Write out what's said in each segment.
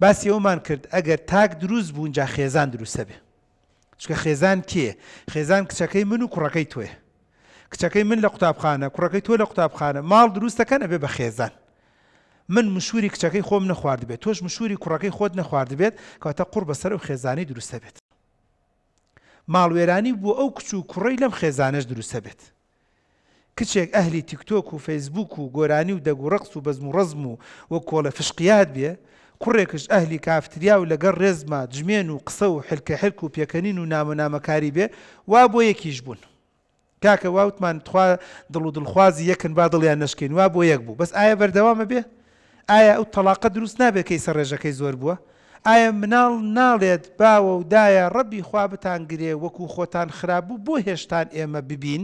باسی ئەومان کرد ئەگەر تاک دروست بوون جا خێزان دروستە بێ چکە خێزان کێ خێزان کچەکەی من و کوڕەکەی توێ کچەکەی من لە قوتابخانە کوڕەکەی تۆ لە قوتابخانە ماڵ دروستەکەن ئەبێ بە خێزان من مشوری کچەکەی خۆم نەخوارد بێت تۆش مشوری کوڕەکەی خۆت نەخوارد بێت کەواتە قوڕ بەسەر و خێزانی دروستە بێت ماڵوێرانی بۆ ئەو کچ و کوڕی لەم خێزانش دروستە بێت کچێک ئەهلی تیکتۆک و فەیسبوک و گۆرانی و دەگوڕقس و بەزم و ڕزم و وە کۆڵە فشقیات بێ کوڕێکش ئەهلی کافتریا و لەگەڵ ڕێزما دژمێن و قسە و هەلکە هەلک و پێکەنین و نامۆنامەکاری بێ وا بۆ یەکیش بوون کاکە واوتمان دڵ و دڵخوازی یەکن با دڵیان نشکین وا بۆ یەک بوو بەس ئایا بەردەوامە بێ ئایا ئەو تەلاقە دروست نابێت کەی سەر ڕێژەکەی زۆر بووە ئایا مناڵ ناڵێت باوە و دایە ڕەبی خوا بتان گرێ وەکو خۆتان خراببوو بۆ هێشتان ئێمە ببین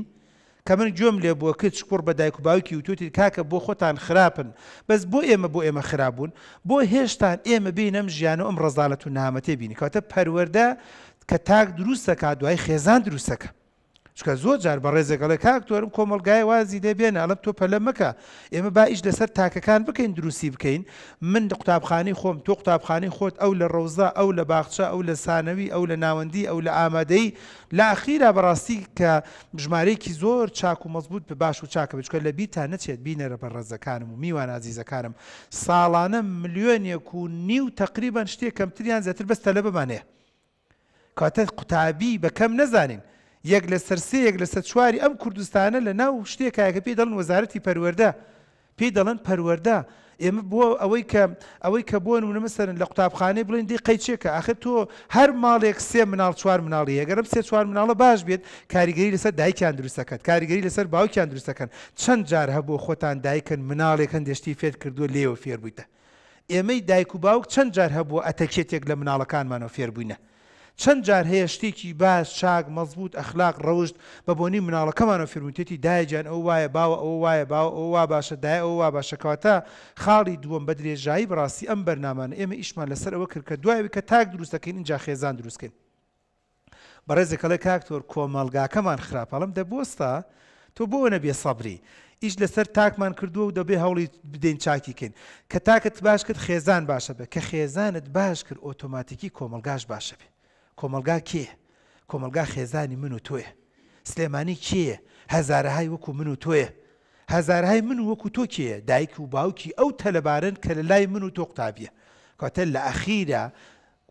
کە من گوێم لێ بووە کچ کوڕ بە دایک و باوکی و تووتی کاکە بۆ خۆتان خراپن بەس بۆ ئێمە بۆ ئێمە خراببوون بۆ هێشتان ئێمە بینم ژیان و ئەم ڕزالەت و نامەتێ بینی کاتە پەروەەردە کە تاک دروستەکە دوای خێزان دروستەکە چکە زۆر جار بە ڕێزەگەڵی کاکتۆرم کۆمەلگای وازی دەبێنە ئەڵب تۆ پەلە مەکە ئێمە بائیش لەسەر تاکەکان بکەین دروستی بکەین من قوتابخانی خۆم تۆ قوتابخانی خۆت ئەو لە ڕەوزە ئەو لە باخچە ئەو لە سانەوی ئەو لە ناوەندی ئەو لە ئامادەی لاخیرا بەڕاستی کە ژمارەیەکی زۆر چاک و مەزبوط بە باش و چاکە بچکە لە بیتان نەچێت بینەرە بە ڕێزەکانم و میوان عزیزەکانم ساڵانە ملیۆنێک و نیو تقریبان شتێک کەمتریان زیاتر بەستە لە بمانێ کاتە قوتابی بەکەم نەزانین یەک لە سەرسەیەک لە سە چواری ئەم کوردستانە لە ناو شتێکایەکە پێی دەڵن وەزارەتی پەروەەردە پێی دەڵن پەروەەردە ئێمە بۆ ئەوەی کە ئەوەی کە بۆن منەمەسەرن لە قوتابخانەی بڵین دی قەیچێکە ئاخر تۆ هەر ماڵێک سێ مناڵ چوار مناڵی ئەگەرم سێ چوار مناڵە باش بێت کاریگەری لەسەر دایکیان دروستەکەت کاریگەری لەسەر باوکیان دروستەکەن چەند جار هەبوو خۆتان دایکن مناڵێک هەندێشتی فێت کردووە لێوە فێر بوویتە ئێمەی دایک و باوک چەند جار هەبوو ئەتەکێتێک لە مناڵەکانمانەوە فێر بووینە چەند جار هەیە شتێکی باش چاک مەزبوط ئەخلاق ڕەوشت بە بۆنی مناڵەکەمانە فرموتێتی دایجان ئەو وایە باوە ئەو وایە باو ئەو وا باشە دای ئەو وا باشەکەواتە خاڵی دووەم بە درێژایی بەڕاستی ئەم بەرنامانە ئێمە ئیشمان لەسەر ئەوە کرد کە دوایەوە کە تاک دروستەکەین اینجا خێزان دروستکەین بەڕێزێکە لە کاکتۆر کۆمەلگاکەمان خراپەڵم دەبستە تۆ بۆ ئەوە بێ سەبری. ئیش لەسەر تاکمان کردووە و دەبێ هەوڵی بدەین چاکیکەین کە تاکت باش کرد خێزان باشە بێ کە خێزانت باش کرد ئۆتۆماتیکی کۆمەلگاش باشە بێ کۆمەلگا کێ کۆمەلگا خێزانی من و تۆیە سلێمانی کێیە هەزارەهای وەکو من و تۆیە هەزارهای من و وەکو تۆ کێ دایک و باوکی ئەو تەلەبارن کە لە لای من و تۆ قوتابیە کاتە لە ئەخیرە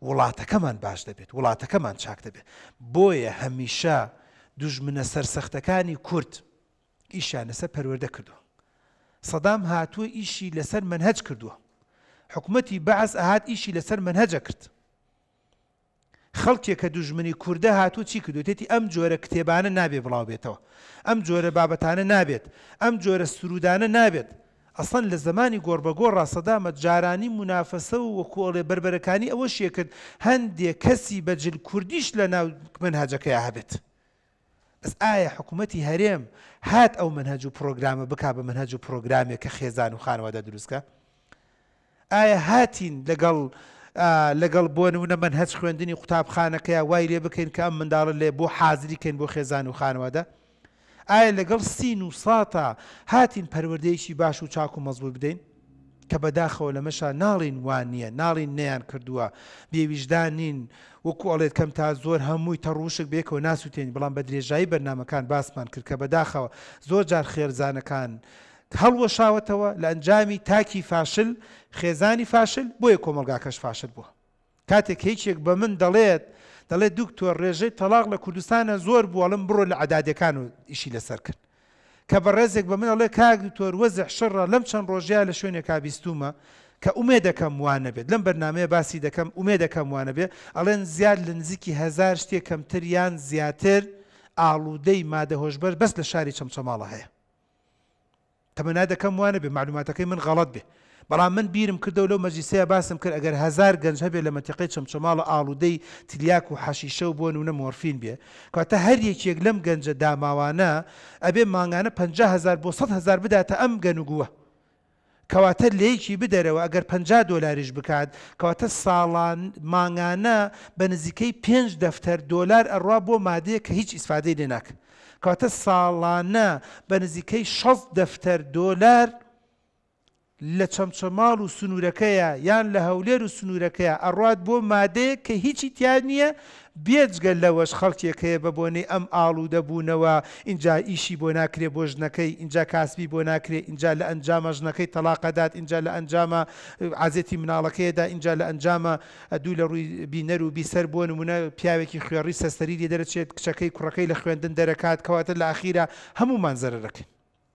وڵاتەکەمان باش دەبێت وڵاتەکەمان چاک دەبێت بۆیە هەمیشە دوژمنە سەرسەختەکانی کورت ئیشانەسە پەروەردە کردو سەدام هاتووە ئیشی لەسەر منهج کردووە حکوومەتی بەعز ئاهات ئیشی لەسەر منهجە کرد خەڵکێک کە دوژمنی کووردە هاتوو چی کردوتێتی ئەم جۆرە کتێبانە نابێ بڵاو بێتەوە ئەم جۆرە بابەتانە نابێت ئەم جۆرە سرودانە نابێت ئەسڵەن لە زمانی گۆربەگۆ ڕاستەدامە جارانی منافەسە و وەکۆڵێ بربەرەکانی ئەوە شێکرد هەندێک کەسی بەجل کوردیش لە ناو منهاجەکەی هەبێت. بەس ئایا حکوومەتتی هەرێم هات ئەو منهج و پرۆگرامە بک بە منهج و پرۆگرامێک کە خێزان و خانەوەدا دروستکە؟ ئایا هاتین لەگەڵ لەگەڵ بۆ نمونە من هەچ خوێندنی قوتابخانەکەی وای لێ بکەین کە ئەم منداڵە لێ بۆ حازری کەین بۆ خێزان و خانوادە ئایا لەگەڵ سین و ساتە هاتین پەروەردەیشی باش و چاک و مەزبوو بدەین کە بەداخەوە لەمەشا ناڵین وان نییە ناڵین نەیان کردووە بێویژدان نین وەکو ئەڵێت کەم تا زۆر هەمووی تەڕوشک بێکەوە ناسووتێن بەڵام بە درێژایی بەرنمەکان باسمان کرد کە بەداخەوە زۆر جار خێرزانەکان هەڵوەشاوەتەوە لە ئەنجامی تاکی فاشل خێزانی فاشل بۆیە کۆمەلگاکەش فاشل بووە کاتێک هیچێک بە من دەڵێت دەڵێ دوکتۆر ڕێژەی تەلاق لە کوردستانە زۆر بووەڵم بڕۆ لە عدادەکان و ئیشی لەسەر کرد کە بە ڕێزێک بە منەڵێ کاک دوکتۆر وەزح شڕە لەم چەند ڕۆژیا لە شوێنێک کابیستومە کە ئومێ دەکەم وانە بێت لەم بەرنمەیە باسی دەکەم ئومێ دەکەم وانە بێ ئەڵێن زیاد لە نزیکی هزار شتێک کەمتریان زیاتر ئاڵودەی مادە هۆشبەر بەس لە شاری چەمچەماڵە هەیە تەمەنا دەکەم وانە بێ معلوماتەکەی من غەڵت بێ بەڵام من بیرم کردەوە لەو مەجلیسەیە باسم کرد ئەگەر هزار گەنج هەبێ لە مەتیقی چمچەماڵە ئاڵودەی تلیاک و حەشیشە و بۆ نونە مۆرفین بێ کاتە هەر یەکێک لەم گەنجە داماوانە ئەبێ ماگانە 500هزار بۆ 100هزار بداتە ئەم گەنوگووە کەواتە لێکی بدەرەوە ئەگەر 50 دلاریش بکات کەواتە ساڵان ماگانە بە نزیکەی پێنج دەفتەر دلار ئەڕوا بۆ مادەیە کە هیچ ئیسفادەی لێناکە کاتە ساڵانە بە نزیکەی 6 دەفتەر دۆلار لە چەمچەماڵ و سنوورەکەیە یان لە هەولێر و سنوورەکەیە ئەڕات بۆ مادەیە کە هیچی تیان نییە بێجگەل لەوەش خەڵکیەکەیە بە بۆنی ئەم ئاڵوودەبوونەوە اینجا ئیشی بۆ ناکرێ بۆ ژنەکەی اینجا کاسبی بۆ ناکرێ اینجا لە ئەنجامە ژنەکەی تەلاقەدات اینجا لە ئەنجامە عزێتی مناڵەکەیدا اینجا لە ئەنجامە دوو لە ڕووی بینەر و بیسەر بۆ نمونە پیاوێکی خوێڕی سەستری لێ دەرەچێت کچەکەی کوڕەکەی لە خوێندن دەرەکات کەواتە لە اخیرە هەمومان زەرەکەن